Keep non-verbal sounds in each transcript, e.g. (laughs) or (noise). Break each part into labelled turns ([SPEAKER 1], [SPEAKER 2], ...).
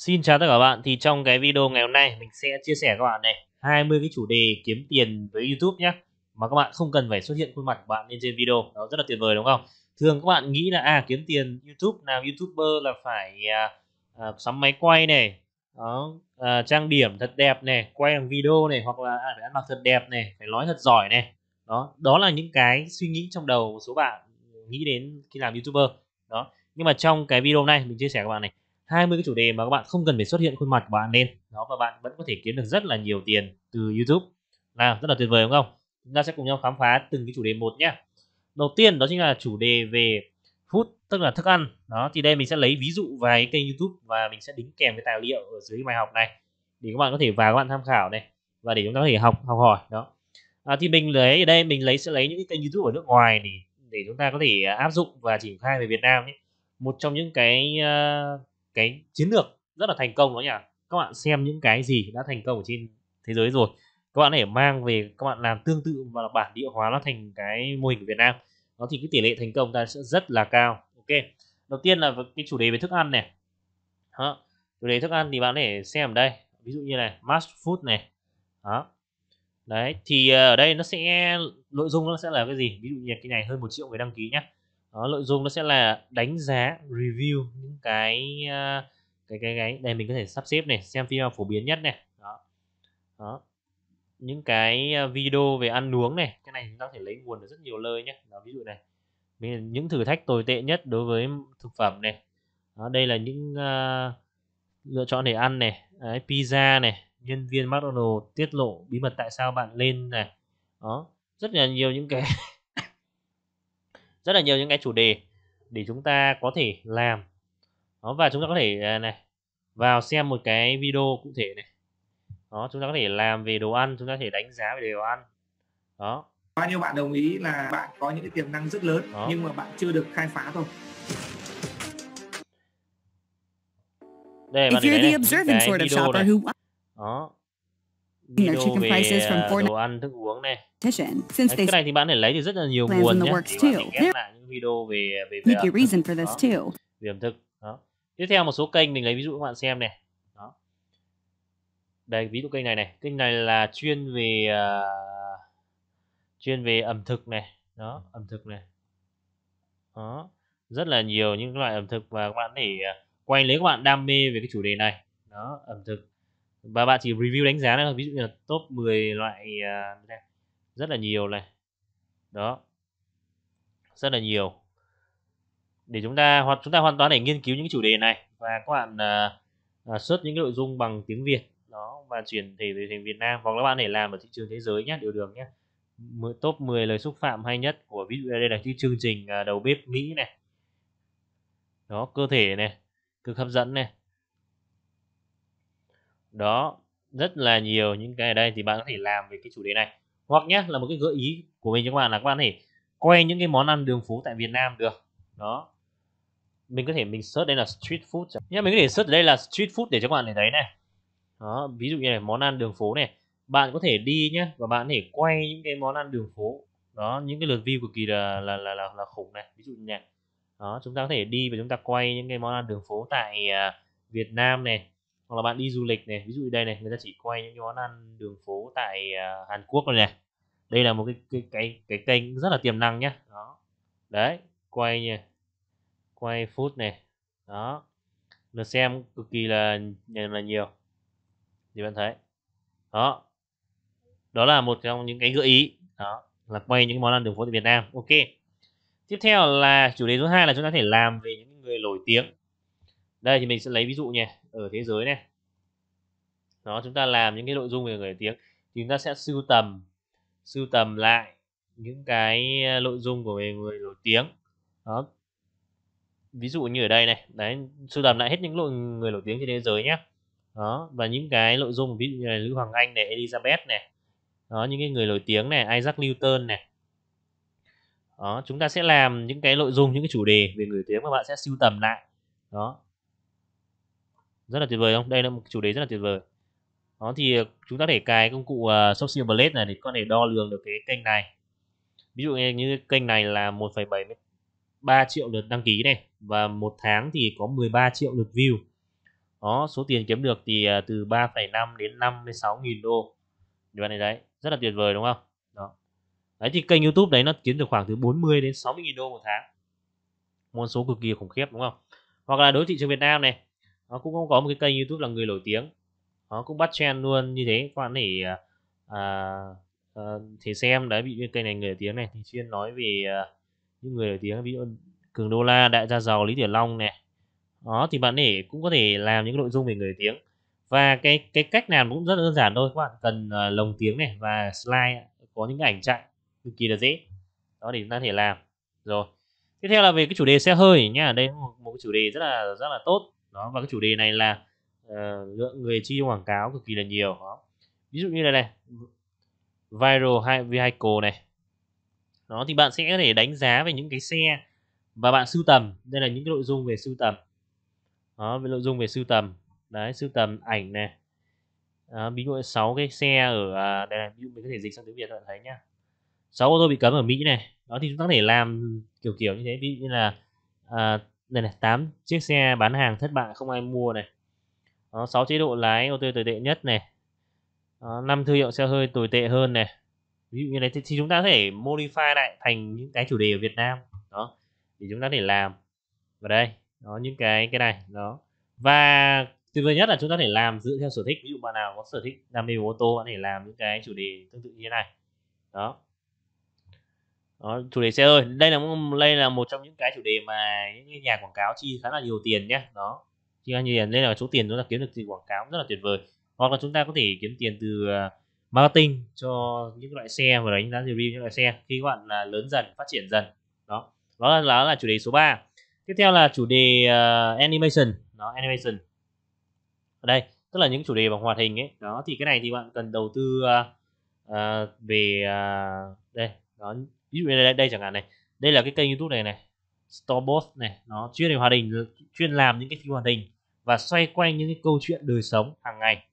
[SPEAKER 1] Xin chào tất cả các bạn, thì trong cái video ngày hôm nay mình sẽ chia sẻ các bạn này 20 cái chủ đề kiếm tiền với YouTube nhé mà các bạn không cần phải xuất hiện khuôn mặt của bạn lên trên video, đó rất là tuyệt vời đúng không? Thường các bạn nghĩ là à kiếm tiền YouTube làm YouTuber là phải à, à, sắm máy quay này, đó, à, trang điểm thật đẹp này, quay bằng video này hoặc là à, phải ăn mặc thật đẹp này, phải nói thật giỏi này. Đó, đó là những cái suy nghĩ trong đầu số bạn nghĩ đến khi làm YouTuber. Đó, nhưng mà trong cái video này mình chia sẻ các bạn này 20 cái chủ đề mà các bạn không cần phải xuất hiện khuôn mặt của bạn lên đó và bạn vẫn có thể kiếm được rất là nhiều tiền từ YouTube nào rất là tuyệt vời đúng không chúng ta sẽ cùng nhau khám phá từng cái chủ đề một nhé đầu tiên đó chính là chủ đề về food tức là thức ăn đó thì đây mình sẽ lấy ví dụ vài kênh YouTube và mình sẽ đính kèm cái tài liệu ở dưới bài học này để các bạn có thể vào các bạn tham khảo này và để chúng ta có thể học học hỏi đó à, thì mình lấy ở đây mình lấy sẽ lấy những cái kênh YouTube ở nước ngoài để để chúng ta có thể à, áp dụng và triển khai về Việt Nam nhé một trong những cái uh, cái chiến lược rất là thành công đó nhỉ các bạn xem những cái gì đã thành công ở trên thế giới rồi các bạn để mang về các bạn làm tương tự và bản địa hóa nó thành cái mô hình của Việt Nam đó thì cái tỷ lệ thành công ta sẽ rất là cao ok đầu tiên là cái chủ đề về thức ăn này đó. chủ đề thức ăn thì bạn để xem ở đây ví dụ như này mass food này đó đấy thì ờ, ở đây nó sẽ nội dung nó sẽ là cái gì ví dụ như cái này hơn một triệu người đăng ký nhé đó nội dung nó sẽ là đánh giá review những cái ờ, cái cái cái đây mình có thể sắp xếp này xem phim phổ biến nhất này đó đó những cái ờ, video về ăn uống này cái này chúng ta có thể lấy nguồn ở rất nhiều nơi nhé đó, ví dụ này những thử thách tồi tệ nhất đối với thực phẩm này đó, đây là những uh, lựa chọn để ăn này Đấy, pizza này nhân viên McDonald tiết lộ bí mật tại sao bạn lên này đó rất là nhiều những cái rất là nhiều những cái chủ đề để chúng ta có thể làm đó và chúng ta có thể à, này vào xem một cái video cụ thể này đó chúng ta có thể làm về đồ ăn chúng ta có thể đánh giá về đồ ăn đó bao nhiêu bạn đồng ý là bạn có những cái tiềm năng rất lớn đó. nhưng mà bạn chưa được khai phá thôi đây bạn thấy này, cái video này đó Their chicken prices from à, four đồ ăn thức uống này. Since they cái này thì bạn để lấy thì rất là nhiều nguồn nhé. lại những video về về về ẩm thực. Đó. Về ẩm thực. Đó. Tiếp theo một số kênh mình lấy ví dụ các bạn xem này. Đó. Đây ví dụ kênh này này, kênh này là chuyên về uh, chuyên về ẩm thực này, đó, ẩm thực này. Đó, rất là nhiều những loại ẩm thực và các bạn để à, quay lấy các bạn đam mê về cái chủ đề này. Đó, ẩm thực và bạn chỉ review đánh giá thôi ví dụ như là top 10 loại uh, rất là nhiều này đó rất là nhiều để chúng ta hoặc chúng ta hoàn toàn để nghiên cứu những chủ đề này và các bạn uh, search những cái nội dung bằng tiếng Việt đó và chuyển thể về thành Việt Nam hoặc các bạn để làm ở thị trường thế giới nhé đều được nhé top 10 lời xúc phạm hay nhất của ví dụ đây là cái chương trình đầu bếp Mỹ này đó cơ thể này cực hấp dẫn này đó rất là nhiều những cái ở đây thì bạn có thể làm về cái chủ đề này hoặc nhé là một cái gợi ý của mình cho các bạn là các bạn thể quay những cái món ăn đường phố tại Việt Nam được đó mình có thể mình search đây là street food nhé mình có thể search đây là street food để cho các bạn để thấy này đó ví dụ như này món ăn đường phố này bạn có thể đi nhé và bạn có thể quay những cái món ăn đường phố đó những cái lượt view cực kỳ là là là là, là khủng này ví dụ như này đó chúng ta có thể đi và chúng ta quay những cái món ăn đường phố tại uh, Việt Nam này hoặc là bạn đi du lịch này ví dụ đây này người ta chỉ quay những món ăn đường phố tại à, Hàn Quốc này, này đây là một cái cái cái cái kênh rất là tiềm năng nhá đó đấy quay nha quay food này đó lượt xem cực kỳ là là nhiều thì bạn thấy đó đó là một trong những cái gợi ý đó là quay những món ăn đường phố tại Việt Nam ok tiếp theo là chủ đề thứ hai là chúng ta có thể làm về những người nổi tiếng đây thì mình sẽ lấy ví dụ nha ở thế giới này đó chúng ta làm những cái nội dung về người nổi tiếng thì chúng ta sẽ sưu tầm sưu tầm lại những cái ờ, nội dung của người nổi tiếng đó ví dụ như ở đây này đấy sưu tầm lại hết những loại người nổi tiếng trên thế giới nhé đó và những cái nội dung ví dụ như là Lữ Hoàng Anh này Elizabeth này đó những cái người nổi tiếng này Isaac Newton này đó chúng ta sẽ làm những cái nội dung những cái chủ đề về người nổi tiếng mà bạn sẽ sưu tầm lại đó rất là tuyệt vời không đây là một chủ đề rất là tuyệt vời đó thì ờ, chúng ta để cài công cụ uh, ờ, social blade này thì có thể đo lường được cái kênh này ví dụ như kênh này là 1,73 triệu lượt đăng ký này và một tháng thì có 13 triệu lượt view đó số tiền kiếm được thì uh, từ 3,5 đến 56 nghìn đô như vậy đấy rất là tuyệt vời đúng không đó đấy thì kênh YouTube đấy nó kiếm được khoảng từ 40 đến 60 nghìn đô một tháng một số cực kỳ khủng khiếp đúng không hoặc là đối thị trường Việt Nam này nó cũng không có một cái kênh youtube là người nổi tiếng nó cũng bắt trend luôn như thế các bạn thể à, à, ờ, thể xem đấy bị kênh này người nổi tiếng này thì chuyên nói về à, những người nổi tiếng ví dụ cường đô la đại gia giàu lý tiểu long này đó thì bạn để cũng có thể làm những nội dung về người nổi tiếng và cái cái cách làm cũng rất đơn giản thôi các bạn cần uh, lồng tiếng này và slide có những ảnh chạy cực kỳ là dễ đó để chúng ta thể làm rồi tiếp theo là về cái chủ đề xe hơi nha, đây một, một cái chủ đề rất là rất là tốt đó và cái chủ đề này là uh, lượng người chi quảng cáo cực kỳ là nhiều đó. ví dụ như này này viral vehicle này đó thì bạn sẽ có thể đánh giá về những cái xe và bạn sưu tầm đây là những cái nội dung về sưu tầm đó về nội dung về sưu tầm đấy sưu tầm ảnh này đó, ví dụ sáu cái xe ở à, đây là ví dụ mình có thể dịch sang tiếng việt bạn thấy nhá sáu ô tô bị cấm ở mỹ này đó thì chúng ta có thể làm kiểu kiểu như thế ví dụ như là à, đây này 8 chiếc xe bán hàng thất bại không ai mua này đó, 6 chế độ lái ô tô tồi tệ nhất này đó, 5 thương hiệu xe hơi tồi tệ hơn này ví dụ như này thì, thì chúng ta có thể modify lại thành những cái chủ đề ở Việt Nam đó thì chúng ta để làm vào đây đó những cái cái này đó và tuyệt vời nhất là chúng ta thể làm dựa theo sở thích ví dụ bạn nào có sở thích đam mê ô tô bạn thể làm những cái chủ đề tương tự như thế này đó đó, chủ đề xe hơi đây là đây là một trong những cái chủ đề mà những nhà quảng cáo chi khá là nhiều tiền nhé đó chi khá nhiều tiền đây là số tiền chúng ta kiếm được từ quảng cáo rất là tuyệt vời hoặc là chúng ta có thể kiếm tiền từ ờ, marketing cho những loại xe và đánh giá review những loại xe khi các bạn là lớn dần phát triển dần đó đó là, đó là chủ đề số 3 tiếp theo là chủ đề uh, animation đó animation ở đây tức là những chủ đề bằng hoạt hình ấy đó thì cái này thì bạn cần đầu tư uh, uh, về uh, đây đó ví dụ như đây, đây chẳng hạn này đây là cái kênh youtube này này Storeboss này nó chuyên về hoạt hình chuyên làm những cái phim hoạt hình và xoay quanh những cái câu chuyện đời sống hàng ngày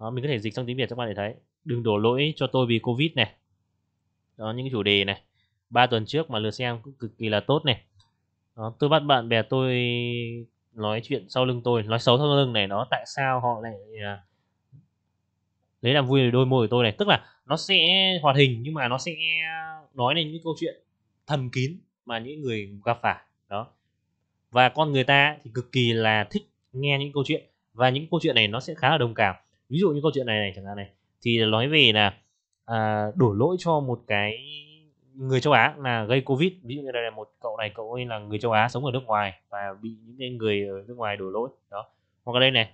[SPEAKER 1] đó, mình có thể dịch sang tiếng việt cho các bạn để thấy đừng đổ lỗi cho tôi vì covid này đó những cái chủ đề này ba tuần trước mà lượt xem cũng cực kỳ là tốt này đó, tôi bắt bạn bè tôi nói chuyện sau lưng tôi nói xấu sau lưng này nó tại sao họ lại uh, lấy làm vui đôi môi của tôi này tức là nó sẽ hoạt hình nhưng mà nó sẽ nói lên những câu chuyện thầm kín mà những người gặp phải đó và con người ta thì cực kỳ là thích nghe những câu chuyện và những câu chuyện này nó sẽ khá là đồng cảm ví dụ như câu chuyện này này chẳng hạn này thì nói về là à, đổ lỗi cho một cái người châu Á là gây covid ví dụ như đây là một cậu này cậu ấy là người châu Á sống ở nước ngoài và bị những người ở nước ngoài đổ lỗi đó hoặc ở đây này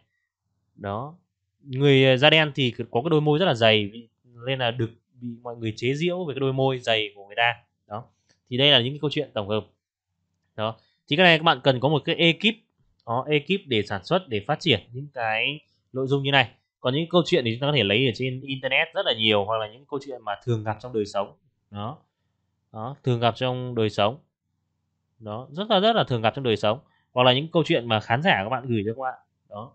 [SPEAKER 1] đó người da đen thì có cái đôi môi rất là dày nên là được bị mọi người chế giễu về cái đôi môi dày của người ta đó thì đây là những cái câu chuyện tổng hợp đó thì cái này các bạn cần có một cái ekip đó ekip để sản xuất để phát triển những cái nội dung như này còn những câu chuyện thì chúng ta có thể lấy ở trên internet rất là nhiều hoặc là những câu chuyện mà thường gặp trong đời sống đó đó thường gặp trong đời sống đó rất là rất là thường gặp trong đời sống hoặc là những câu chuyện mà khán giả các bạn gửi cho các bạn đó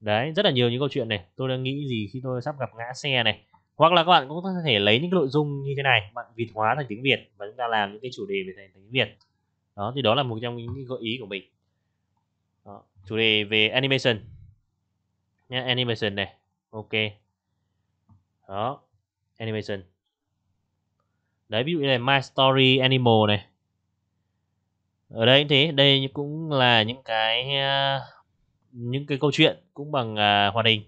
[SPEAKER 1] đấy rất là nhiều những câu chuyện này tôi đang nghĩ gì khi tôi sắp gặp ngã xe này hoặc là các bạn cũng có thể lấy những cái nội dung như thế này bạn việt hóa thành tiếng việt và chúng ta làm những cái chủ đề về thành tiếng việt đó thì đó là một trong những gợi ý của mình đó. chủ đề về animation nhé animation này ok đó animation đấy ví dụ như là my story animal này ở đây cũng thế đây cũng là những cái ờ, những cái câu chuyện cũng bằng uh, hoạt hình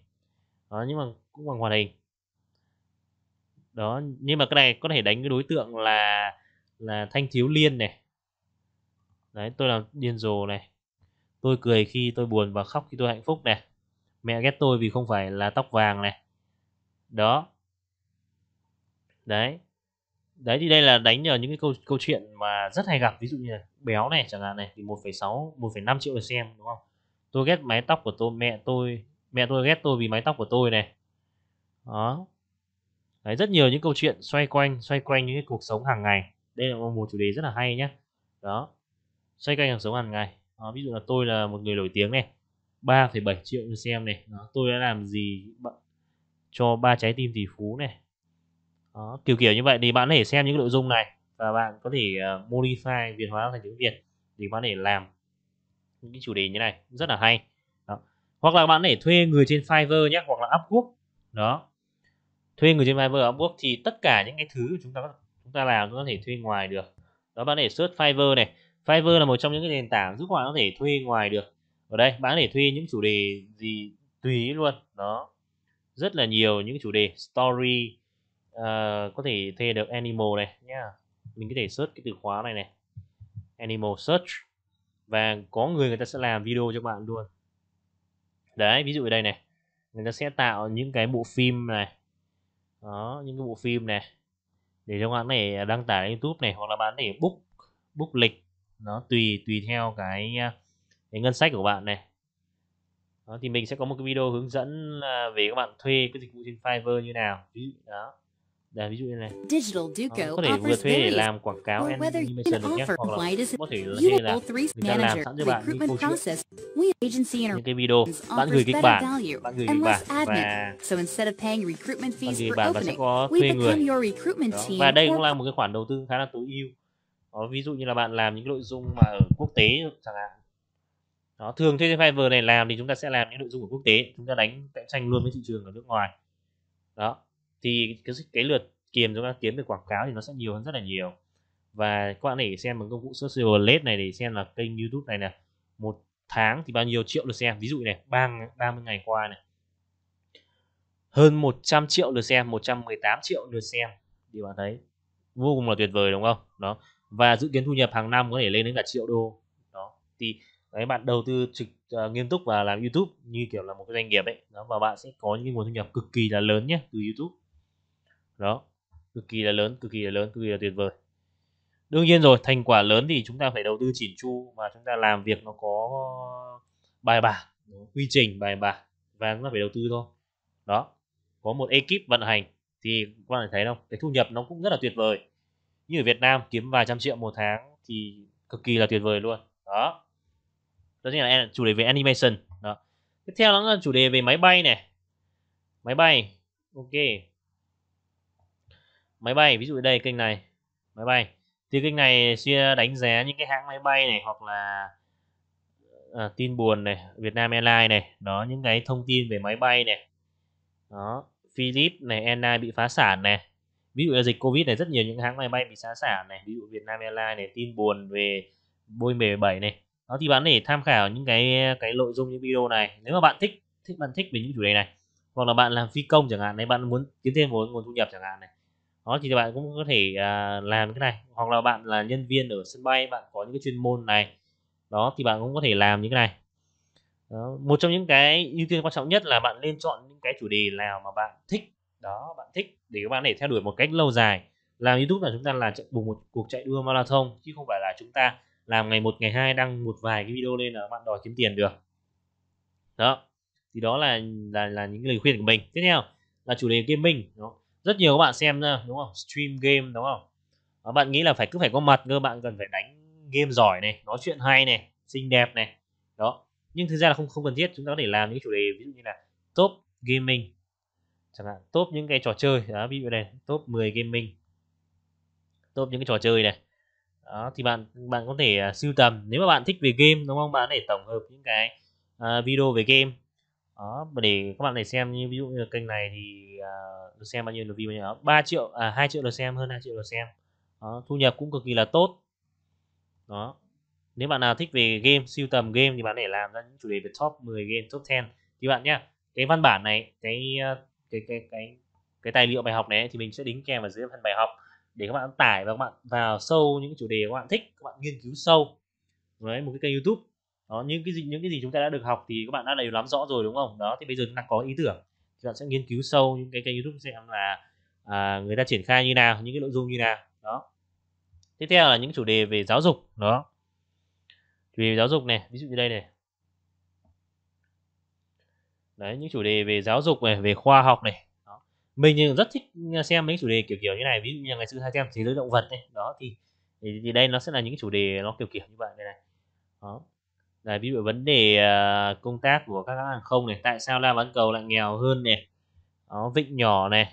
[SPEAKER 1] đó nhưng mà cũng bằng hoạt hình đó nhưng mà cái này có thể đánh cái đối tượng là là thanh thiếu liên này đấy tôi làm điên rồ này tôi cười khi tôi buồn và khóc khi tôi hạnh phúc này mẹ ghét tôi vì không phải là tóc vàng này đó đấy đấy thì đây là đánh nhờ những cái câu câu chuyện mà rất hay gặp ví dụ như là béo này chẳng hạn này thì 1,6 1,5 triệu lượt xem đúng không tôi ghét mái tóc của tôi mẹ tôi mẹ tôi ghét tôi vì mái tóc của tôi này đó Đấy, rất nhiều những câu chuyện xoay quanh xoay quanh những cái cuộc sống hàng ngày đây là một chủ đề rất là hay nhé đó xoay quanh cuộc sống hàng ngày đó, ví dụ là tôi là một người nổi tiếng này 3,7 triệu xem này đó, tôi đã làm gì cho ba trái tim tỷ phú này đó, kiểu kiểu như vậy thì bạn có thể xem những nội dung này và bạn có thể uh, modify việt hóa thành tiếng việt thì bạn có thể làm những cái chủ đề như này rất là hay đó. hoặc là bạn có thể thuê người trên Fiverr nhé hoặc là Upwork đó thuê người trên Fiverr Upwork thì tất cả những cái thứ chúng ta chúng ta làm chúng ta có thể thuê ngoài được đó bạn để search Fiverr này Fiverr là một trong những cái nền tảng giúp bạn có thể thuê ngoài được ở đây bạn có thể thuê những chủ đề gì tùy luôn đó rất là nhiều những chủ đề story uh, có thể thuê được animal này nhá mình có thể search cái từ khóa này này animal search và có người người ta sẽ làm video cho bạn luôn đấy ví dụ ở đây này người ta sẽ tạo những cái bộ phim này đó những cái bộ phim này để cho bạn này đăng tải lên YouTube này hoặc là bạn để book book lịch nó tùy tùy theo cái à, cái ngân sách của bạn này đó, thì mình sẽ có một cái video hướng dẫn à, về các bạn thuê cái dịch vụ trên Fiverr như nào ví dụ đó đây, ví dụ như này Digital Duco ờ, có thể vừa thuê để làm quảng cáo animation được nhé hoặc là có thể là thuê là người ta làm sẵn cho bạn những câu chuyện những cái video bạn gửi kịch bản bạn gửi kịch bản và so instead of paying recruitment fees gửi bản bạn sẽ có thuê người Đó. và đây cũng là một cái khoản đầu tư khá là tối ưu Đó, ví dụ như là bạn làm những nội dung mà ở quốc tế chẳng hạn đó, thường thuê Fiverr này làm thì chúng ta sẽ làm những nội dung của quốc tế chúng ta đánh cạnh tranh luôn với thị trường ở nước ngoài đó thì cái cái lượt kiếm chúng ta kiếm được quảng cáo thì nó sẽ nhiều hơn rất là nhiều và các bạn để xem một công cụ social Silverlate này để xem là kênh YouTube này nè một tháng thì bao nhiêu triệu lượt xem ví dụ này ba 30 ngày qua này hơn 100 triệu lượt xem 118 triệu lượt xem thì bạn thấy vô cùng là tuyệt vời đúng không đó và dự kiến thu nhập hàng năm có thể lên đến cả triệu đô đó thì đấy bạn đầu tư trực uh, nghiêm túc và làm YouTube như kiểu là một cái doanh nghiệp ấy đó và bạn sẽ có những nguồn thu nhập cực kỳ là lớn nhé từ YouTube đó cực kỳ là lớn cực kỳ là lớn cực kỳ là tuyệt vời đương nhiên rồi thành quả lớn thì chúng ta phải đầu tư chỉn chu và chúng ta làm việc nó có bài bản quy trình bài bản và chúng ta phải đầu tư thôi đó có một ekip vận hành thì các bạn thấy không cái thu nhập nó cũng rất là tuyệt vời như ở Việt Nam kiếm vài trăm triệu một tháng thì cực kỳ là tuyệt vời luôn đó đó chính là chủ đề về animation đó tiếp theo đó là chủ đề về máy bay này máy bay ok máy bay ví dụ đây kênh này máy bay thì kênh này sẽ đánh giá những cái hãng máy bay này hoặc là à, tin buồn này Việt Nam Airlines này đó những cái thông tin về máy bay này đó Philip này Airlines bị phá sản này ví dụ là dịch Covid này rất nhiều những hãng máy bay bị phá sản này ví dụ Việt Nam Airlines này tin buồn về Boeing 777 này đó thì bạn để tham khảo những cái cái nội dung những video này nếu mà bạn thích thích bạn thích về những chủ đề này hoặc là bạn làm phi công chẳng hạn này bạn muốn kiếm thêm một nguồn thu nhập chẳng hạn này đó thì bạn cũng có thể à, làm cái này hoặc là bạn là nhân viên ở sân bay bạn có những cái chuyên môn này đó thì bạn cũng có thể làm những cái này đó. một trong những cái ưu tiên quan trọng nhất là bạn nên chọn những cái chủ đề nào mà bạn thích đó bạn thích để các bạn để theo đuổi một cách lâu dài làm youtube là chúng ta là bùng một cuộc chạy đua marathon chứ không phải là chúng ta làm ngày một ngày hai đăng một vài cái video lên là bạn đòi kiếm tiền được đó thì đó là là là những lời khuyên của mình tiếp theo là chủ đề gaming đó rất nhiều các bạn xem nha đúng không stream game đúng không bạn nghĩ là phải cứ phải có mặt cơ bạn cần phải đánh game giỏi này nói chuyện hay này xinh đẹp này đó nhưng thực ra là không không cần thiết chúng ta có thể làm những chủ đề ví dụ như là top gaming chẳng hạn top những cái trò chơi đó ví dụ này top 10 gaming top những cái trò chơi này đó thì bạn bạn có thể uh, sưu tầm nếu mà bạn thích về game đúng không bạn có thể tổng hợp những cái uh, video về game đó để các bạn này xem như ví dụ như kênh này thì uh, à, được xem bao nhiêu lượt view đó 3 triệu à 2 triệu lượt xem hơn 2 triệu lượt xem đó, thu nhập cũng cực kỳ là tốt đó nếu bạn nào thích về game siêu tầm game thì bạn để làm ra những chủ đề về top 10 game top 10 thì bạn nhé cái văn bản này cái à, cái cái cái cái tài liệu bài học này thì mình sẽ đính kèm vào dưới phần bài học để các bạn tải và các bạn vào sâu những chủ đề các bạn thích các bạn nghiên cứu sâu với một cái kênh youtube đó những cái gì những cái gì chúng ta đã được học thì các bạn đã đều nắm rõ rồi đúng không đó thì bây giờ chúng ta có ý tưởng thì bạn sẽ nghiên cứu sâu những cái kênh youtube xem là à, người ta triển khai như nào những cái nội dung như nào đó tiếp theo là những chủ đề về giáo dục đó về giáo dục này ví dụ như đây này đấy những chủ đề về giáo dục này về khoa học này đó. mình rất thích xem mấy chủ đề kiểu kiểu như này ví dụ như ngày xưa hay xem thế giới động vật này đó thì, thì đây nó sẽ là những chủ đề nó kiểu kiểu như vậy đây này đó là ví dụ vấn đề ờ, công tác của các hãng hàng không này tại sao la bán cầu lại nghèo hơn này đó, vịnh nhỏ này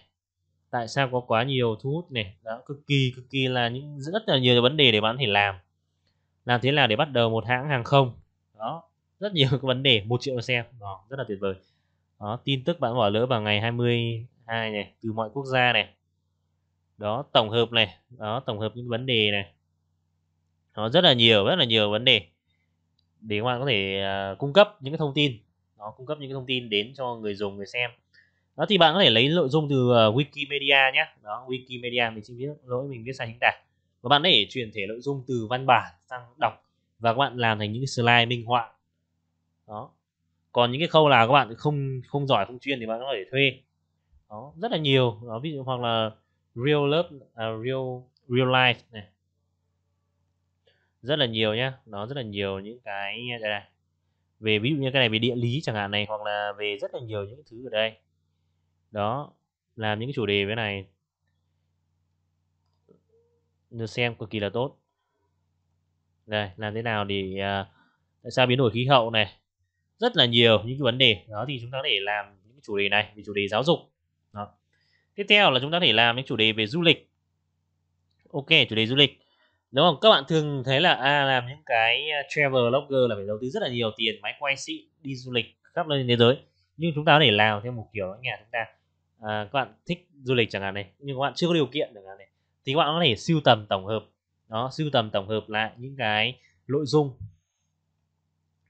[SPEAKER 1] tại sao có quá nhiều thu hút này đó cực kỳ cực kỳ là những rất là nhiều vấn đề để bạn có thể làm làm thế nào để bắt đầu một hãng hàng không đó rất nhiều cái (laughs) vấn đề một triệu xem đó, rất là tuyệt vời đó tin tức bạn bỏ lỡ vào ngày 22 này từ mọi quốc gia này đó tổng hợp này đó tổng hợp những vấn đề này nó rất là nhiều rất là nhiều vấn đề để các bạn có thể uh, cung cấp những cái thông tin nó cung cấp những cái thông tin đến cho người dùng người xem đó thì bạn có thể lấy nội dung từ uh, Wikimedia nhé đó Wikimedia mình xin biết lỗi mình biết sai chính tả và bạn để chuyển thể nội dung từ văn bản sang đọc và các bạn làm thành những cái slide minh họa đó còn những cái khâu là các bạn không không giỏi không chuyên thì bạn có thể thuê đó rất là nhiều đó ví dụ hoặc là real love uh, à, real real life này rất là nhiều nhá nó rất là nhiều những cái đây này về ví dụ như cái này về địa lý chẳng hạn này hoặc là về rất là nhiều những thứ ở đây đó làm những chủ đề với này được xem cực kỳ là tốt đây làm thế nào để uh, tại sao biến đổi khí hậu này rất là nhiều những cái vấn đề đó thì chúng ta có thể làm những chủ đề này về chủ đề giáo dục đó. tiếp theo là chúng ta có thể làm những chủ đề về du lịch ok chủ đề du lịch đúng không các bạn thường thấy là à, làm những cái à, travel blogger là phải đầu tư rất là nhiều tiền máy quay xịn đi du lịch khắp nơi thế giới nhưng chúng ta có thể làm theo một kiểu ở nhà chúng ta à, các bạn thích du lịch chẳng hạn này nhưng các bạn chưa có điều kiện chẳng hạn này thì các bạn có thể siêu tầm tổng hợp đó siêu tầm tổng hợp lại những cái nội dung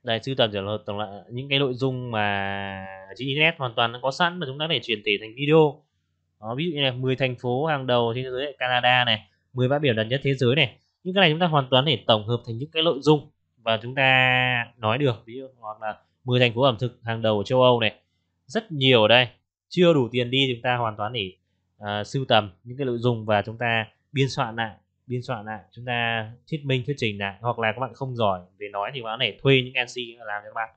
[SPEAKER 1] đây siêu tầm tổng hợp tổng lại những cái nội dung mà trên internet hoàn toàn nó có sẵn mà chúng ta có thể chuyển thể thành video đó, ví dụ như là 10 thành phố hàng đầu trên thế giới Canada này 10 bãi biển đẹp nhất thế giới này những cái này chúng ta hoàn toàn để tổng hợp thành những cái nội dung và chúng ta nói được ví dụ hoặc là 10 thành phố ẩm thực hàng đầu ở châu Âu này rất nhiều ở đây chưa đủ tiền đi chúng ta hoàn toàn để uh, sưu tầm những cái nội dung và chúng ta biên soạn lại biên soạn lại chúng ta thuyết minh thuyết trình lại hoặc là các bạn không giỏi về nói thì các bạn có thể thuê những NC làm cho các bạn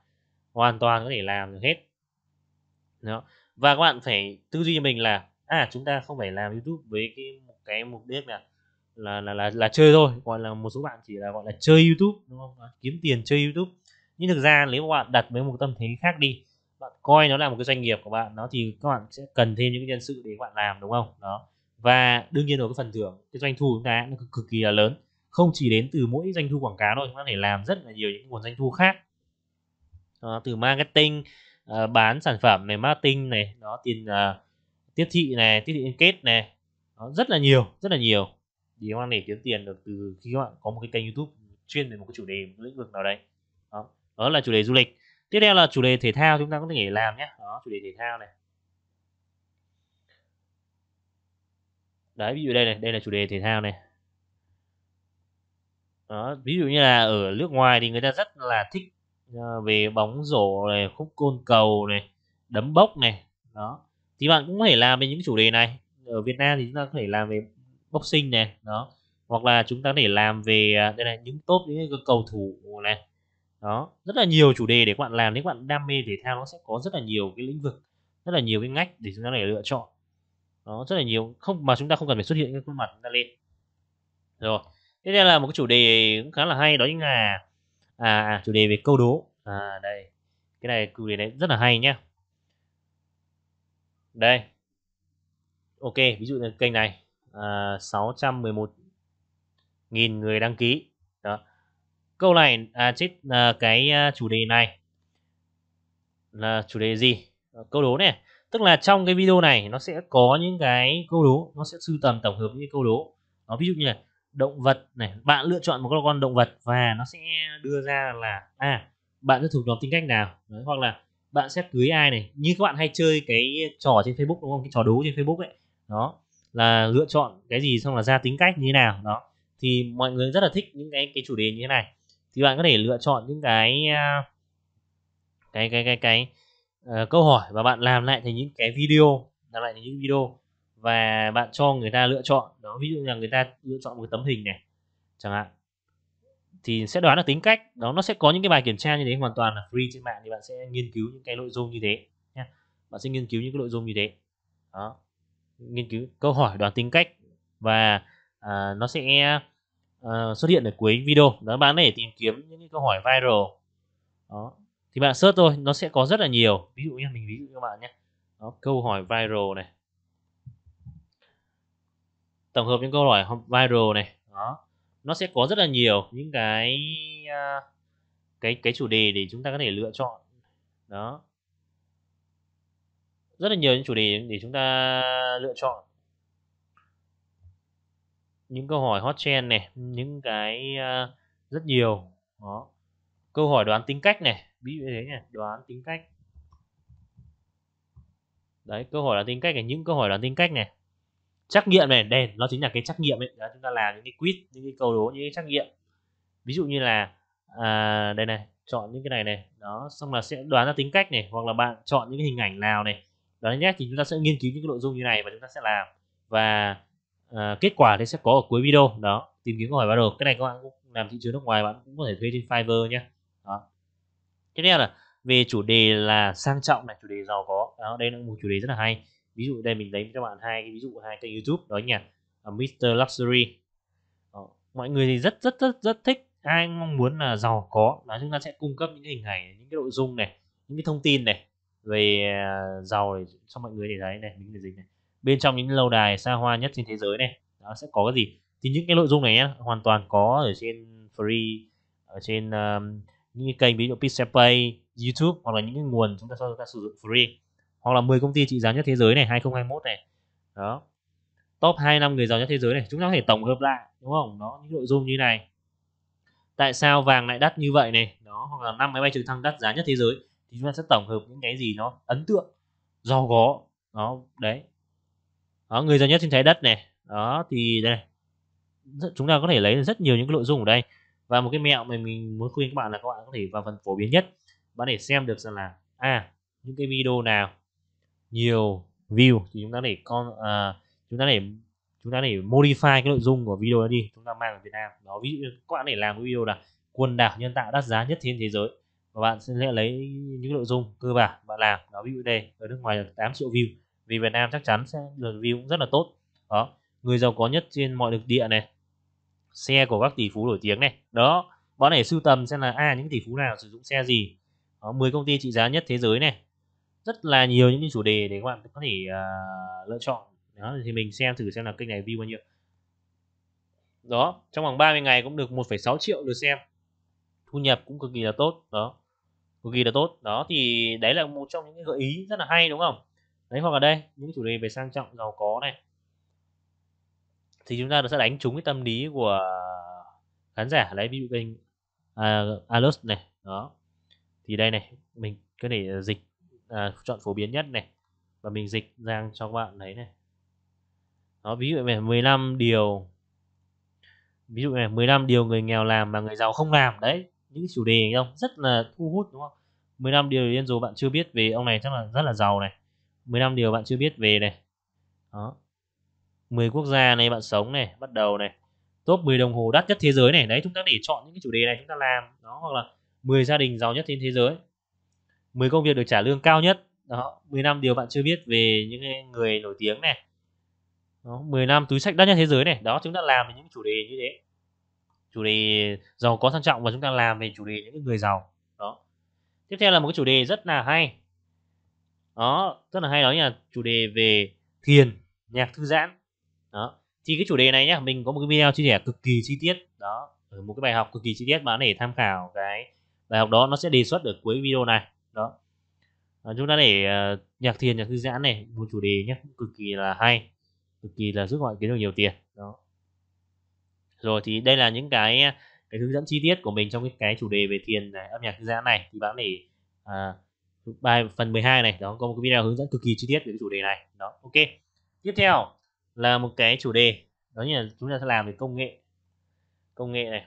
[SPEAKER 1] hoàn toàn có thể làm được hết đó và các bạn phải tư duy mình là à chúng ta không phải làm YouTube với cái một cái mục đích là là là là là chơi thôi gọi là một số bạn chỉ là gọi là chơi youtube đúng không kiếm tiền chơi youtube nhưng thực ra nếu mà bạn đặt với một tâm thế khác đi bạn coi nó là một cái doanh nghiệp của bạn nó thì các bạn sẽ cần thêm những cái nhân sự để các bạn làm đúng không đó và đương nhiên rồi cái phần thưởng cái doanh thu của chúng ta nó cực, kỳ là lớn không chỉ đến từ mỗi doanh thu quảng cáo thôi chúng ta phải làm rất là nhiều những nguồn doanh thu khác đó, từ marketing uh, bán sản phẩm này marketing này nó tiền uh, tiếp thị này tiếp thị liên kết này nó rất là nhiều rất là nhiều thì các bạn để kiếm tiền được từ khi các bạn có một cái kênh youtube chuyên về một cái chủ đề một cái lĩnh vực nào đấy đó. đó là chủ đề du lịch tiếp theo là chủ đề thể thao chúng ta có thể làm nhé đó chủ đề thể thao này đấy ví dụ đây này đây là chủ đề thể thao này đó, ví dụ như là ở nước ngoài thì người ta rất là thích ờ, về bóng rổ này khúc côn cầu này đấm bốc này đó thì bạn cũng có thể làm về những chủ đề này ở Việt Nam thì chúng ta có thể làm về boxing này đó hoặc là chúng ta để làm về à, đây này những top những cầu thủ này đó rất là nhiều chủ đề để các bạn làm nếu các bạn đam mê thể thao nó sẽ có rất là nhiều cái lĩnh vực rất là nhiều cái ngách để chúng ta để lựa chọn đó rất là nhiều không mà chúng ta không cần phải xuất hiện cái khuôn mặt chúng ta lên rồi tiếp theo là một cái chủ đề cũng khá là hay đó chính là à, à chủ đề về câu đố à đây cái này chủ đề này rất là hay nhá đây ok ví dụ như kênh này à, 611 nghìn người đăng ký đó câu này à, chết à, cái à, chủ đề này là chủ đề gì ờ, câu đố này tức là trong cái video này nó sẽ có những cái câu đố nó sẽ sưu tầm tổng hợp những câu đố nó ví dụ như là động vật này bạn lựa chọn một con động vật và nó sẽ đưa ra là à bạn sẽ thuộc nhóm tính cách nào Đấy, hoặc là bạn sẽ cưới ai này như các bạn hay chơi cái trò trên Facebook đúng không cái trò đố trên Facebook ấy đó là lựa chọn cái gì xong là ra tính cách như thế nào đó thì mọi người rất là thích những cái cái chủ đề như thế này thì bạn có thể lựa chọn những cái à, cái cái cái cái uh, câu hỏi và bạn làm lại thành những cái video làm lại thành những video và bạn cho người ta lựa chọn đó ví dụ là người ta lựa chọn một tấm hình này chẳng hạn thì sẽ đoán được tính cách đó nó sẽ có những cái bài kiểm tra như thế hoàn toàn là free trên mạng thì bạn sẽ nghiên cứu những cái nội dung như thế nhé bạn sẽ nghiên cứu những cái nội dung như thế đó nghiên cứu câu hỏi đoán tính cách và à, nó sẽ à, xuất hiện ở cuối video đó bạn để tìm kiếm những câu hỏi viral đó thì bạn search thôi nó sẽ có rất là nhiều ví dụ như mình ví dụ các bạn nhé đó, câu hỏi viral này tổng hợp những câu hỏi viral này đó nó sẽ có rất là nhiều những cái à, cái cái chủ đề để chúng ta có thể lựa chọn đó rất là nhiều những chủ đề để chúng ta lựa chọn những câu hỏi hot trend này những cái ờ, rất nhiều đó câu hỏi đoán tính cách này ví dụ như thế này đoán tính cách đấy câu hỏi đoán tính cách này những câu hỏi đoán tính cách này trắc nghiệm này đây nó chính là cái trắc nghiệm ấy đó, chúng ta làm những cái quiz những cái câu đố những cái trắc nghiệm ví dụ như là à, đây này chọn những cái này này đó xong là sẽ đoán ra tính cách này hoặc là bạn chọn những cái hình ảnh nào này đó nhé thì chúng ta sẽ nghiên cứu những cái nội dung như này và chúng ta sẽ làm và uh, kết quả thì sẽ có ở cuối video đó tìm kiếm câu hỏi đầu cái này các bạn cũng làm thị trường nước ngoài bạn cũng có thể thuê trên Fiverr nhé đó tiếp theo là về chủ đề là sang trọng này chủ đề giàu có đó đây là một chủ đề rất là hay ví dụ đây mình lấy cho bạn hai cái ví dụ hai kênh YouTube đó nhỉ ờ, Mr Luxury đó. mọi người thì rất rất rất rất thích ai mong muốn là giàu có là chúng ta sẽ cung cấp những hình ảnh những cái nội dung này những cái thông tin này về à, giàu để cho mọi người để thấy này mình để dịch này bên trong những lâu đài xa hoa nhất trên thế giới này nó sẽ có cái gì thì những cái nội dung này nhá, hoàn toàn có ở trên free ở trên um, những cái kênh ví dụ Pixelpay, YouTube hoặc là những cái nguồn chúng ta cho chúng ta sử dụng free hoặc là 10 công ty trị giá nhất thế giới này 2021 này đó top 2 năm người giàu nhất thế giới này chúng ta có thể tổng hợp lại đúng không đó những nội dung như này tại sao vàng lại đắt như vậy này đó hoặc là năm máy bay trực thăng đắt giá nhất thế giới thì chúng ta sẽ tổng hợp những cái gì nó ấn tượng giàu có đó đấy đó người giàu nhất trên trái đất này đó thì đây chúng ta có thể lấy rất nhiều những cái nội dung ở đây và một cái mẹo mà mình muốn khuyên các bạn là các bạn có thể vào phần phổ biến nhất bạn để xem được rằng là à những cái video nào nhiều view thì chúng ta để con à, chúng ta để chúng ta để modify cái nội dung của video đó đi chúng ta mang ở Việt Nam đó ví dụ các bạn để làm cái video là quần đảo nhân tạo đắt giá nhất trên thế giới và bạn sẽ lấy những nội dung cơ bản bạn làm đó ví dụ đây ở nước ngoài là 8 triệu view vì Việt Nam chắc chắn sẽ lượt view cũng rất là tốt đó người giàu có nhất trên mọi lục địa này xe của các tỷ phú nổi tiếng này đó bọn này sưu tầm xem là a à, những tỷ phú nào sử dụng xe gì đó, 10 công ty trị giá nhất thế giới này rất là nhiều những chủ đề để các bạn có thể uh, lựa chọn đó thì mình xem thử xem là kênh này view bao nhiêu đó trong vòng 30 ngày cũng được 1,6 triệu lượt xem thu nhập cũng cực kỳ là tốt đó cực kỳ là tốt đó thì đấy là một trong những gợi ý rất là hay đúng không đấy hoặc ở đây những chủ đề về sang trọng giàu có này thì chúng ta sẽ đánh trúng cái tâm lý của khán giả lấy ví dụ kênh à, Alus này đó thì đây này mình có thể dịch à, chọn phổ biến nhất này và mình dịch ra cho các bạn thấy này đó ví dụ về 15 điều ví dụ này 15 điều người nghèo làm mà người giàu không làm đấy những chủ đề không rất là thu hút đúng không 15 điều điên rồ bạn chưa biết về ông này chắc là rất là giàu này 15 điều bạn chưa biết về này đó 10 quốc gia này bạn sống này bắt đầu này top 10 đồng hồ đắt nhất thế giới này đấy chúng ta để chọn những cái chủ đề này chúng ta làm đó hoặc là 10 gia đình giàu nhất trên thế giới 10 công việc được trả lương cao nhất đó 15 điều bạn chưa biết về những người nổi tiếng này đó, 15 túi sách đắt nhất thế giới này đó chúng ta làm những chủ đề như thế chủ đề giàu có sang trọng và chúng ta làm về chủ đề những người giàu đó tiếp theo là một cái chủ đề rất là hay đó rất là hay đó là chủ đề về thiền nhạc thư giãn đó thì cái chủ đề này nhá mình có một cái video chia sẻ cực kỳ chi tiết đó một cái bài học cực kỳ chi tiết bạn để tham khảo cái bài học đó nó sẽ đề xuất ở cuối video này đó à, chúng ta để uh, nhạc thiền nhạc thư giãn này một chủ đề nhé cực kỳ là hay cực kỳ là giúp gọi kiếm được nhiều tiền rồi thì đây là những cái à, cái hướng dẫn chi tiết của mình trong cái, cái chủ đề về thiền này, âm nhạc thư giãn này thì bạn để à, bài phần 12 này đó có một cái video hướng dẫn cực kỳ chi tiết về cái chủ đề này đó ok tiếp theo là một cái chủ đề đó như là chúng ta sẽ làm về công nghệ công nghệ này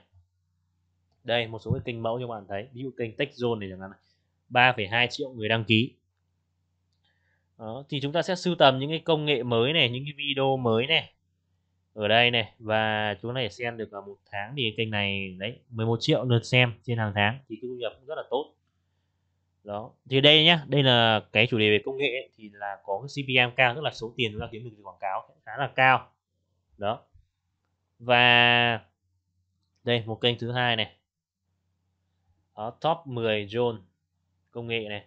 [SPEAKER 1] đây một số cái kênh mẫu cho bạn thấy ví dụ kênh TechZone này chẳng hạn 3,2 triệu người đăng ký đó, thì chúng ta sẽ sưu tầm những cái công nghệ mới này những cái video mới này ở đây này và chúng này xem được cả một tháng thì kênh này đấy 11 triệu lượt xem trên hàng tháng thì thu nhập cũng rất là tốt đó thì đây nhá đây là cái chủ đề về công nghệ ấy, thì là có cái CPM cao tức là số tiền chúng ta kiếm được từ quảng cáo khá là cao đó và đây một kênh thứ hai này đó top 10 drone công nghệ này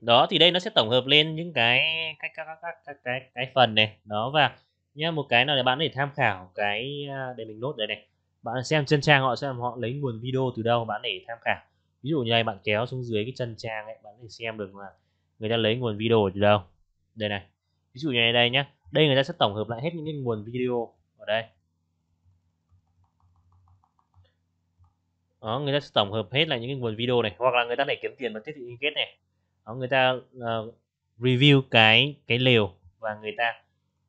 [SPEAKER 1] đó thì đây nó sẽ tổng hợp lên những cái các các các các cái cái phần này đó và nhá một cái nào để bạn để tham khảo cái à, để mình nốt đây này bạn xem chân trang họ xem họ lấy nguồn video từ đâu bạn để tham khảo ví dụ như này bạn kéo xuống dưới cái chân trang ấy bạn để xem được là người ta lấy nguồn video từ đâu đây này ví dụ như này đây nhá đây người ta sẽ tổng hợp lại hết những cái nguồn video ở đây đó người ta sẽ tổng hợp hết lại những cái nguồn video này hoặc là người ta để kiếm tiền bằng thiết bị liên kết này người ta uh, review cái cái lều và người ta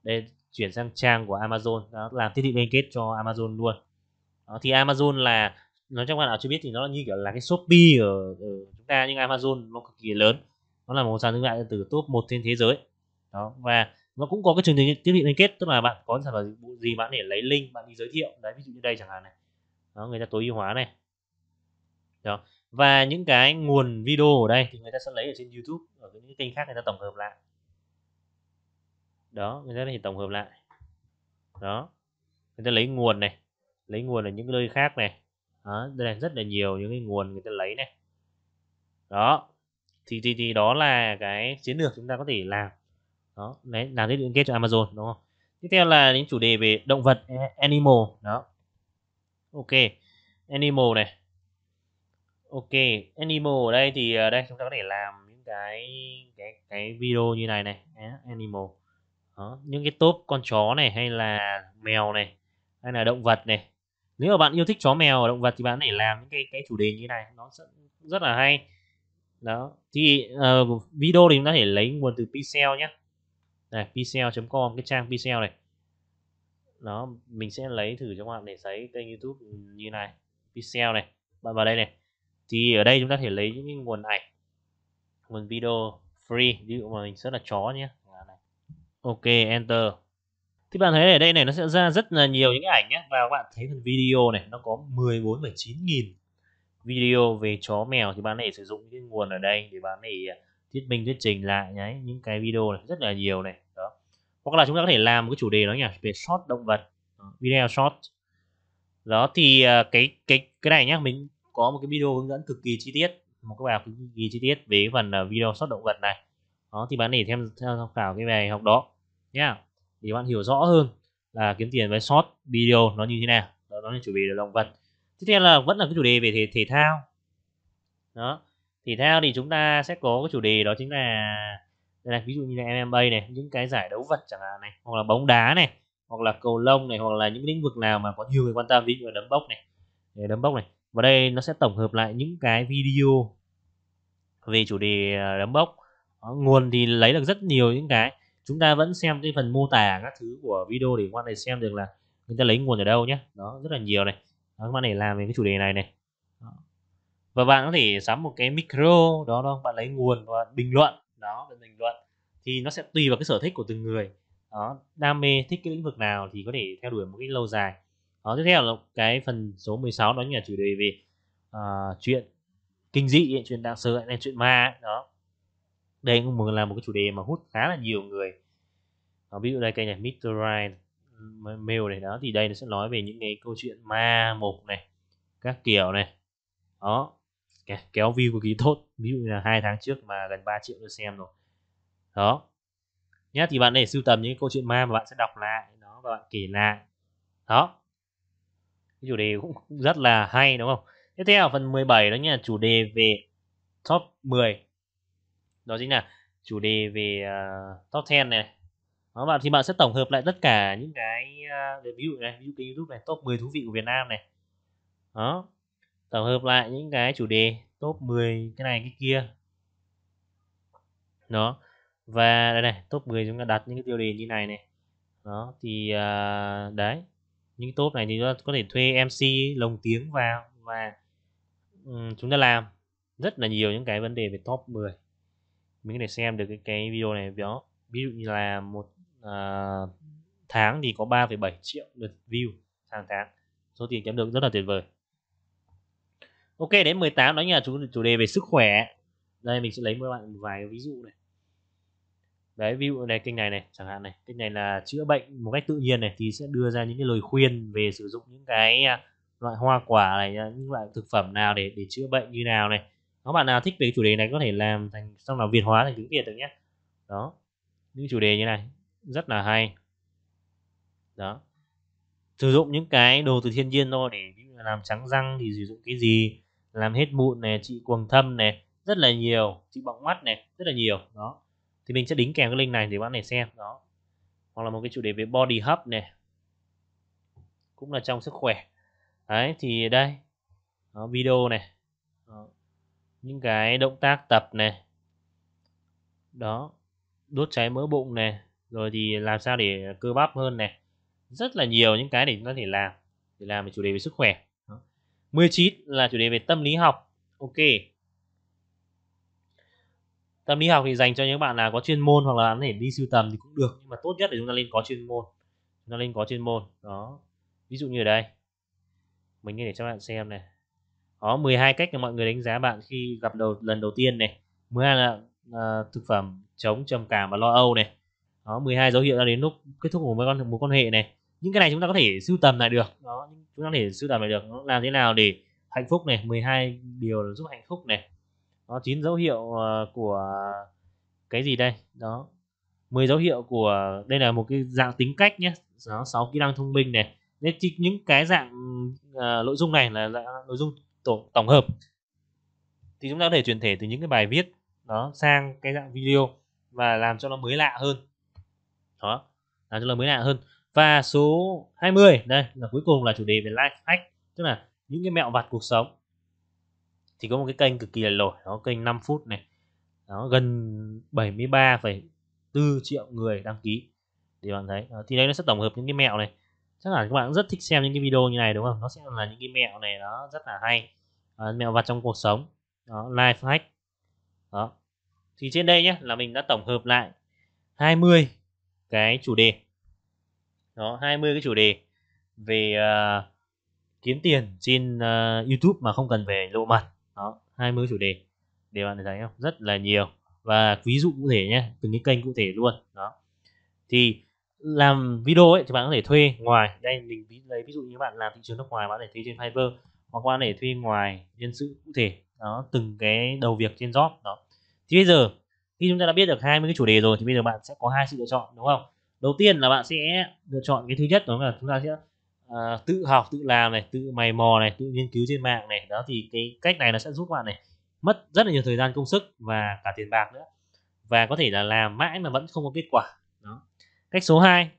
[SPEAKER 1] để chuyển sang trang của Amazon đó, làm thiết bị liên kết cho Amazon luôn đó, thì Amazon là nói trong bạn nào chưa biết thì nó như kiểu là cái Shopee ở, ở chúng ta nhưng Amazon nó cực kỳ lớn nó là một sàn thương mại từ top một trên thế giới đó và nó cũng có cái chương trình tiếp thị liên kết tức là bạn có sản phẩm gì bạn để lấy link bạn đi giới thiệu đấy ví dụ như đây chẳng hạn này đó người ta tối ưu hóa này đó và những cái nguồn video ở đây thì người ta sẽ lấy ở trên YouTube ở những kênh khác người ta tổng hợp lại đó người ta thì tổng hợp lại đó người ta lấy nguồn này lấy nguồn ở những nơi khác này đó, đây là rất là nhiều những cái nguồn người ta lấy này đó thì thì, thì đó là cái chiến lược chúng ta có thể làm đó đấy làm liên kết cho Amazon đúng không tiếp theo là những chủ đề về động vật animal đó ok animal này Ok, animal ở đây thì ở ờ, đây chúng ta có thể làm những cái cái cái video như này này, animal. Đó, những cái top con chó này hay là mèo này, hay là động vật này. Nếu mà bạn yêu thích chó mèo và động vật thì bạn để làm những cái cái chủ đề như này, nó rất, rất là hay. Đó, thì uh, video thì chúng ta có thể lấy nguồn từ Pixel nhé. Này, pixel.com cái trang pixel này. Đó, mình sẽ lấy thử cho các bạn để thấy kênh YouTube như này, pixel này. Bạn vào đây này thì ở đây chúng ta thể lấy những nguồn ảnh nguồn video free ví dụ mà mình rất là chó nhé ok enter thì bạn thấy ở đây này nó sẽ ra rất là nhiều những cái ảnh nhé và các bạn thấy phần video này nó có 14,9 nghìn video về chó mèo thì bạn này sử dụng những nguồn ở đây để bạn này à, thuyết minh thuyết trình lại nhé những cái video này rất là nhiều này đó hoặc là chúng ta có thể làm một cái chủ đề đó nhỉ về short động vật video short đó thì à, cái cái cái này nhá mình có một cái video hướng dẫn cực kỳ chi tiết một cái bài học cực kỳ chi tiết về cái phần à, video sót động vật này đó thì bạn để thêm tham khảo cái bài học đó nhá để bạn hiểu rõ hơn là kiếm tiền với short video nó như thế nào đó, đó là chủ đề là động vật tiếp theo là vẫn là cái chủ đề về thể, thể thao đó thể thao thì chúng ta sẽ có cái chủ đề đó chính là đây là ví dụ như là MMA này những cái giải đấu vật chẳng hạn này hoặc là bóng đá này hoặc là cầu lông này hoặc là những lĩnh vực nào mà có nhiều người quan tâm ví dụ là đấm bốc này đấm bốc này và đây nó sẽ tổng hợp lại những cái video về chủ đề ờ, đấm bốc nguồn thì lấy được rất nhiều những cái chúng ta vẫn xem cái phần mô tả các thứ của video để các bạn này xem được là người ta lấy nguồn ở đâu nhé đó rất là nhiều này đó, các bạn này làm về cái chủ đề này này đó. và bạn có thể sắm một cái micro đó đó bạn lấy nguồn và bình luận đó bình luận thì nó sẽ tùy vào cái sở thích của từng người đó đam mê thích cái lĩnh vực nào thì có thể theo đuổi một cái lâu dài đó tiếp theo là cái phần số 16 đó là chủ đề về uh, chuyện kinh dị chuyện đáng sợ hay chuyện ma đó đây cũng là một cái chủ đề mà hút khá là nhiều người đó, ví dụ đây cái này Mr. Ryan mail này đó thì đây nó sẽ nói về những cái câu chuyện ma mục này các kiểu này đó kéo view cực kỳ tốt ví dụ như là hai tháng trước mà gần 3 triệu lượt xem rồi đó nhá thì bạn để sưu tầm những câu chuyện ma mà bạn sẽ đọc lại đó và bạn kể lại đó cái chủ đề cũng rất là hay đúng không tiếp theo phần 17 đó nha chủ đề về top 10 đó chính là chủ đề về uh, top 10 này đó bạn thì bạn sẽ tổng hợp lại tất cả những cái uh, ví dụ này ví dụ kênh youtube này top 10 thú vị của việt nam này đó tổng hợp lại những cái chủ đề top 10 cái này cái kia đó và đây này top 10 chúng ta đặt những cái tiêu đề như này này đó thì uh, đấy những top này thì chúng ta có thể thuê mc lồng tiếng vào và um, chúng ta làm rất là nhiều những cái vấn đề về top 10 mình có thể xem được cái, cái video này đó ví dụ như là một uh, tháng thì có 3,7 triệu lượt view hàng tháng số tiền kiếm được rất là tuyệt vời ok đến 18 đó là chủ, chủ đề về sức khỏe đây mình sẽ lấy một bạn một vài ví dụ này đấy ví dụ này kênh này này chẳng hạn này kênh này là chữa bệnh một cách tự nhiên này thì sẽ đưa ra những cái lời khuyên về sử dụng những cái à, loại hoa quả này à, những loại thực phẩm nào để để chữa bệnh như nào này các bạn nào thích về chủ đề này có thể làm thành xong là việt hóa thành tiếng việt được nhé đó những chủ đề như này rất là hay đó sử dụng những cái đồ từ thiên nhiên thôi để làm trắng răng thì sử dụng cái gì làm hết mụn này trị quầng thâm này rất là nhiều trị bọng mắt này rất là nhiều đó thì mình sẽ đính kèm cái link này để bạn này xem đó hoặc là một cái chủ đề về body hub này cũng là trong sức khỏe đấy thì đây đó, video này đó. những cái động tác tập này đó đốt cháy mỡ bụng này rồi thì làm sao để cơ bắp hơn này rất là nhiều những cái để chúng ta thể làm để làm về chủ đề về sức khỏe 19 là chủ đề về tâm lý học ok tâm lý học thì dành cho những bạn nào có chuyên môn hoặc là có thể đi sưu tầm thì cũng được nhưng mà tốt nhất là chúng ta nên có chuyên môn chúng ta nên có chuyên môn đó ví dụ như ở đây mình để cho bạn xem này có 12 cách để mọi người đánh giá bạn khi gặp đầu lần đầu tiên này 12 là uh, thực phẩm chống trầm cảm và lo âu này đó 12 dấu hiệu đã đến lúc kết thúc của mối quan mối quan hệ này những cái này chúng ta có thể sưu tầm lại được đó chúng ta có thể sưu tầm lại được làm thế nào để hạnh phúc này 12 điều giúp hạnh phúc này đó chín dấu hiệu ờ, của cái gì đây đó 10 dấu hiệu của đây là một cái dạng tính cách nhé đó, 6 kỹ năng thông minh này nên những cái dạng à, nội dung này là, là nội dung tổng, tổng hợp thì chúng ta có thể chuyển thể từ những cái bài viết đó sang cái dạng video và làm cho nó mới lạ hơn đó làm cho nó mới lạ hơn và số 20 đây là cuối cùng là chủ đề về life hack tức là những cái mẹo vặt cuộc sống thì có một cái kênh cực kỳ là nổi đó kênh 5 phút này đó gần 73,4 triệu người đăng ký thì bạn thấy đó, thì đây nó sẽ tổng hợp những cái mẹo này chắc là các bạn rất thích xem những cái video như này đúng không nó sẽ là những cái mẹo này nó rất là hay à, mẹo vặt trong cuộc sống đó, life hack đó thì trên đây nhé là mình đã tổng hợp lại 20 cái chủ đề đó 20 cái chủ đề về uh, kiếm tiền trên uh, YouTube mà không cần về lộ mặt đó 20 chủ đề để bạn thấy không rất là nhiều và ví dụ cụ thể nhé từng cái kênh cụ thể luôn đó thì làm video ấy thì bạn có thể thuê ngoài đây mình lấy ví dụ như bạn làm thị trường nước ngoài bạn có thể thuê trên Fiverr hoặc bạn để thuê ngoài nhân sự cụ thể đó từng cái đầu việc trên job đó thì bây giờ khi chúng ta đã biết được 20 cái chủ đề rồi thì bây giờ bạn sẽ có hai sự lựa chọn đúng không đầu tiên là bạn sẽ lựa chọn cái thứ nhất đó là chúng ta sẽ uh, tự học tự làm này tự mày mò này tự nghiên cứu trên mạng này đó thì cái cách này nó sẽ giúp bạn này mất rất là nhiều thời gian công sức và cả tiền bạc nữa và có thể là làm mãi mà vẫn không có kết quả đó cách số 2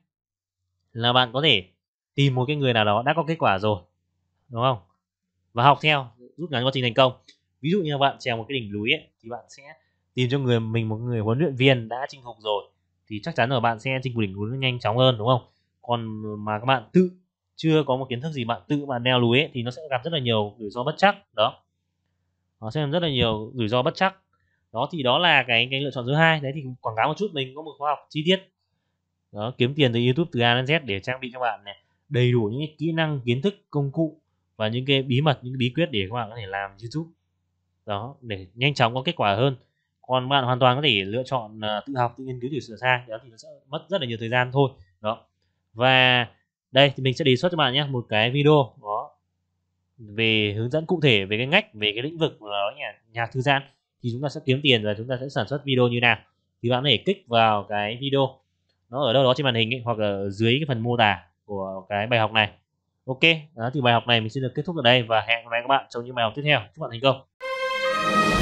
[SPEAKER 1] là bạn có thể tìm một cái người nào đó đã có kết quả rồi đúng không và học theo rút ngắn quá trình thành công ví dụ như bạn trèo một cái đỉnh núi ấy, thì bạn sẽ tìm cho người mình một người huấn luyện viên đã chinh phục rồi thì chắc chắn là bạn sẽ chinh phục đỉnh núi nhanh chóng hơn đúng không còn mà các bạn tự chưa có một kiến thức gì bạn tự mà neo lúi ấy, thì nó sẽ gặp rất là nhiều rủi ro bất chắc đó nó sẽ rất là nhiều rủi ro bất chắc đó thì đó là cái cái lựa chọn thứ hai đấy thì quảng cáo một chút mình có một khóa học chi tiết đó, kiếm tiền từ YouTube từ A đến Z để trang bị cho bạn này đầy đủ những kỹ năng kiến thức công cụ và những cái bí mật những bí quyết để các bạn có thể làm YouTube đó để nhanh chóng có kết quả hơn còn bạn hoàn toàn có thể lựa chọn uh, tự học tự nghiên cứu tự sửa sai đó thì nó sẽ mất rất là nhiều thời gian thôi đó và đây thì mình sẽ đề xuất cho bạn nhé một cái video đó về hướng dẫn cụ thể về cái ngách về cái lĩnh vực đó nhà nhà thư gian thì chúng ta sẽ kiếm tiền và chúng ta sẽ sản xuất video như nào thì bạn có thể kích vào cái video nó ở đâu đó trên màn hình ấy, hoặc ở dưới cái phần mô tả của cái bài học này ok đó, thì bài học này mình xin được kết thúc ở đây và hẹn gặp lại các bạn trong những bài học tiếp theo chúc bạn thành công